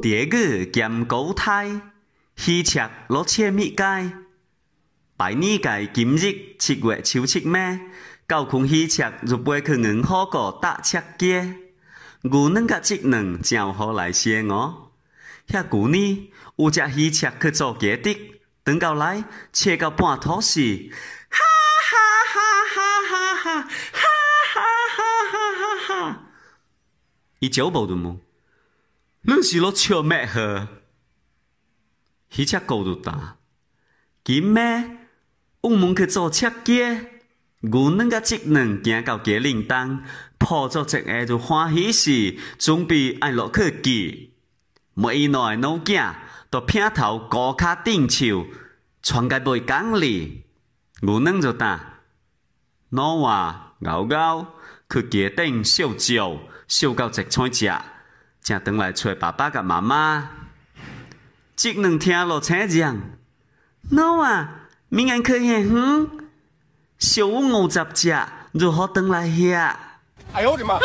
第二个咸古太，喜鹊落车咪该。拜年节今日七月初七暝，高空喜鹊入飞去，银河个搭车架。牛卵甲鸡蛋怎好来生哦？遐古呢，有只喜鹊去做家的，等到来切到半途时，哈哈哈哈哈哈哈哈哈哈哈哈哈哈！你笑都了你是落笑骂呵？伊只狗就打，今日我们去做车街，牛卵个技能行到街岭东，抱着一下就欢喜时，准备按落去记。末伊两个囡仔都偏头高脚顶笑，传个袂讲理，牛卵就打。两话咬咬去街顶烧酒，烧到一铲只。正等来找爸爸甲妈妈，即两天落车太 n o 啊？明暗去下远，小五五十只，如何等来遐？哎呦，我的妈！